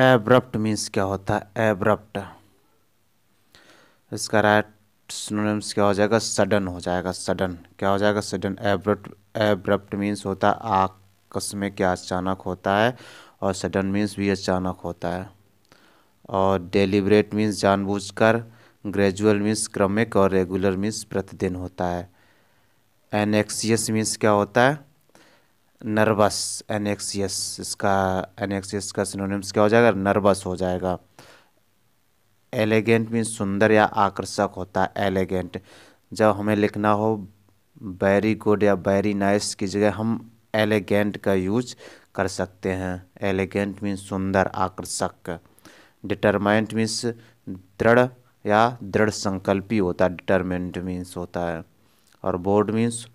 abrupt means क्या होता है एब्रप्ट इसका राइट सिनोनिम्स क्या हो जाएगा सडन हो जाएगा सडन क्या हो जाएगा सडन एब्रप्ट एब्रप्ट मीन्स होता है आकस्मिक या अचानक होता है और सडन मीन्स भी अचानक होता है और डेलीबरेट मीन्स जानबूझकर ग्रेजुअल मीन्स क्रमिक और रेगुलर मीन्स प्रतिदिन होता है एनेक्सियस मीन्स क्या होता है नर्वस एनेक्सियस इसका एनेक्सियस का सिनोनिम्स क्या हो जाएगा नर्वस हो जाएगा एलिगेंट मीन सुंदर या आकर्षक होता है एलिगेंट जब हमें लिखना हो वेरी गुड या वेरी नाइस की जगह हम एलिगेंट का यूज कर सकते हैं एलिगेंट मीन सुंदर आकर्षक डिटरमाइंट मीन्स दृढ़ या दृढ़ संकल्पी होता है डिटरमेंट मीन्स होता है और बोर्ड मीन्स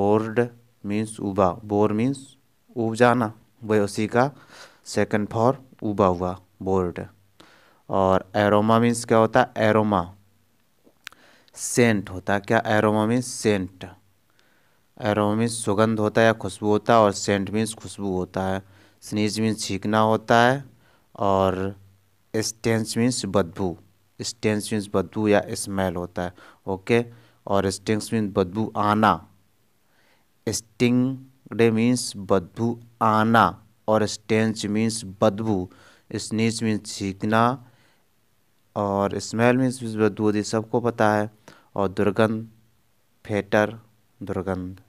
बोर्ड मीन्स उबा बोर मीन्स उब जाना वही उसी का सेकंड फॉर उबा हुआ बोर्ड और एरोमा मीन्स क्या होता है एरोमा सेंट होता है क्या aroma means scent aroma means सुगंध होता है या खुशबू होता है और सेंट मीन्स खुशबू होता है स्नीज मीन्स छींकना होता है और स्टेंस मीन्स बदबू स्टेंस मीन्स बदबू या स्मेल होता है ओके और स्टेंस मीन्स बदबू आना स्टिंग डे मीन्स बदबू आना और स्टेंच मीन्स बदबू स्नीच मीन्स छींकना और स्मेल मीन्स बदबू ये सबको पता है और दुर्गंध फेटर दुर्गंध